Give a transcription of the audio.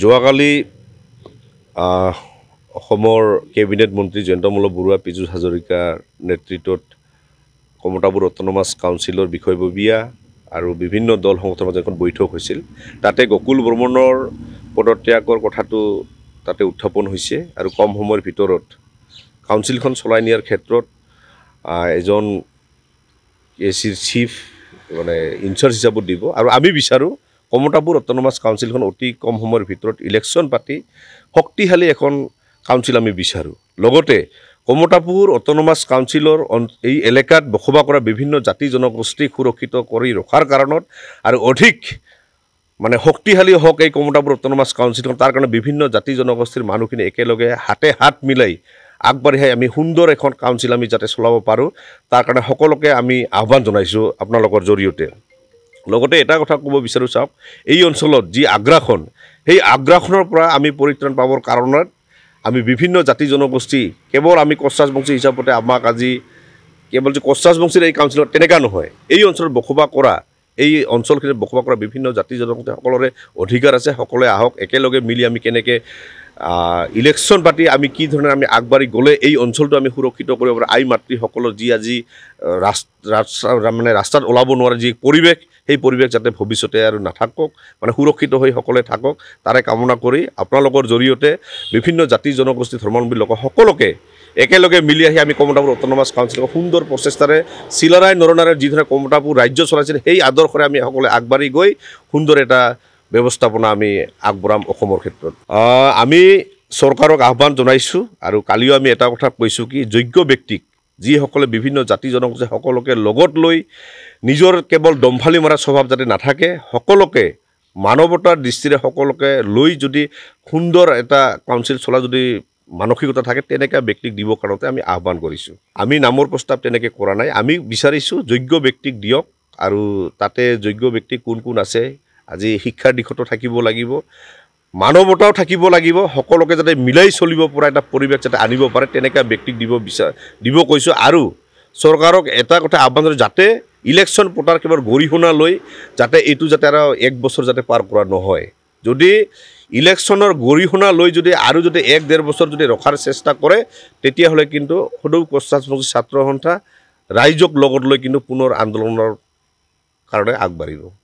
যোৱাকালি অসমৰ কেবিনেট মন্ত্ৰী জয়ন্তমল্লভ বৰুৱা পীযুষ হাজৰিকাৰ নেতৃত্বত কমতাবোৰ অট'নমাছ কাউন্সিলৰ বিষয়ববীয়া আৰু বিভিন্ন দল সংগঠনৰ এখন বৈঠক হৈছিল তাতে গকুল বৰ্মনৰ পদত্যাগৰ কথাটো তাতে উত্থাপন হৈছে আৰু কম সময়ৰ ভিতৰত কাউন্সিলখন চলাই নিয়াৰ ক্ষেত্ৰত এজন এ চিৰ চিফ মানে ইনচাৰ্জ হিচাপত দিব আৰু আমি বিচাৰোঁ কমতাপুৰ অট'নমাছ কাউন্সিলখন অতি কম সময়ৰ ভিতৰত ইলেকশ্যন পাতি শক্তিশালী এখন কাউঞ্চিল আমি বিচাৰোঁ লগতে কমতাপুৰ অট'নমাছ কাউঞ্চিলৰ অন এই এলেকাত বসবাস কৰা বিভিন্ন জাতি জনগোষ্ঠীক সুৰক্ষিত কৰি ৰখাৰ কাৰণত আৰু অধিক মানে শক্তিশালী হওক এই কমতাপুৰ অট'নমাছ কাউন্সিলখন তাৰ কাৰণে বিভিন্ন জাতি জনগোষ্ঠীৰ মানুহখিনি একেলগে হাতে হাত মিলাই আগবাঢ়ি আহি আমি সুন্দৰ এখন কাউঞ্চিল আমি যাতে চলাব পাৰোঁ তাৰ কাৰণে সকলোকে আমি আহ্বান জনাইছোঁ আপোনালোকৰ জৰিয়তে লগতে এটা কথা ক'ব বিচাৰোঁ চাওক এই অঞ্চলত যি আগ্ৰাসন সেই আগ্ৰাসনৰ পৰা আমি পৰিত্ৰাণ পাবৰ কাৰণত আমি বিভিন্ন জাতি জনগোষ্ঠী কেৱল আমি কচ্ৰাজবংশী হিচাপতে আমাক আজি কেৱল যে কচ্ৰাজবংশীৰ এই কাউঞ্চিলত তেনেকুৱা নহয় এই অঞ্চলত বসবাস কৰা এই অঞ্চলখিনিত বসবাস কৰা বিভিন্ন জাতি জনগোষ্ঠীসকলৰে অধিকাৰ আছে সকলোৱে আহক একেলগে মিলি আমি কেনেকৈ ইলেকশ্যন পাতি আমি কি ধৰণে আমি আগবাঢ়ি গ'লে এই অঞ্চলটো আমি সুৰক্ষিত কৰিব পাৰোঁ আই মাতৃসকলৰ যি আজি ৰাস্তা মানে ৰাস্তাত ওলাব নোৱাৰে যি পৰিৱেশ সেই পৰিৱেশ যাতে ভৱিষ্যতে আৰু নাথাকক মানে সুৰক্ষিত হৈ সকলোৱে থাকক তাৰে কামনা কৰি আপোনালোকৰ জৰিয়তে বিভিন্ন জাতি জনগোষ্ঠী ধৰ্মাৱলম্বী লোক সকলোকে একেলগে মিলি আহি আমি কমতাপুৰ অট'নমাচ কাউঞ্চিলক সুন্দৰ প্ৰচেষ্টাৰে চিলাৰাই নৰনাৰে যিধৰণে কমতাপুৰ ৰাজ্য চলাইছিল সেই আদৰ্শৰে আমি সকলোৱে আগবাঢ়ি গৈ সুন্দৰ এটা ব্যৱস্থাপনা আমি আগবঢ়াম অসমৰ ক্ষেত্ৰত আমি চৰকাৰক আহ্বান জনাইছোঁ আৰু কালিও আমি এটা কথা কৈছোঁ কি যোগ্য ব্যক্তিক যিসকলে বিভিন্ন জাতি জনগোষ্ঠী সকলোকে লগত লৈ নিজৰ কেৱল দমফালি মৰা স্বভাৱ যাতে নাথাকে সকলোকে মানৱতাৰ দৃষ্টিৰে সকলোকে লৈ যদি সুন্দৰ এটা কাউন্সিল চলা যদি মানসিকতা থাকে তেনেকুৱা ব্যক্তিক দিবৰ কাৰণে আমি আহ্বান কৰিছোঁ আমি নামৰ প্ৰস্তাৱ তেনেকৈ কৰা নাই আমি বিচাৰিছোঁ যোগ্য ব্যক্তিক দিয়ক আৰু তাতে যোগ্য ব্যক্তি কোন কোন আছে আজি শিক্ষাৰ দিশতো থাকিব লাগিব মানৱতাও থাকিব লাগিব সকলোকে যাতে মিলাই চলিব পৰা এটা পৰিৱেশ যাতে আনিব পাৰে তেনেকুৱা ব্যক্তিক দিব বিচাৰ দিব কৈছোঁ আৰু চৰকাৰক এটা কথা আহ্বান জনাওঁ যাতে ইলেকশ্যন পতাৰ কেৱল গৰিহণা লৈ যাতে এইটো যাতে আৰু এক বছৰ যাতে পাৰ কৰা নহয় যদি ইলেকশ্যনৰ গৰিহণা লৈ যদি আৰু যদি এক ডেৰ বছৰ যদি ৰখাৰ চেষ্টা কৰে তেতিয়াহ'লে কিন্তু সদৌ কষ্টাচমুখী ছাত্ৰ সন্থা ৰাইজক লগত লৈ কিন্তু পুনৰ আন্দোলনৰ কাৰণে আগবাঢ়িব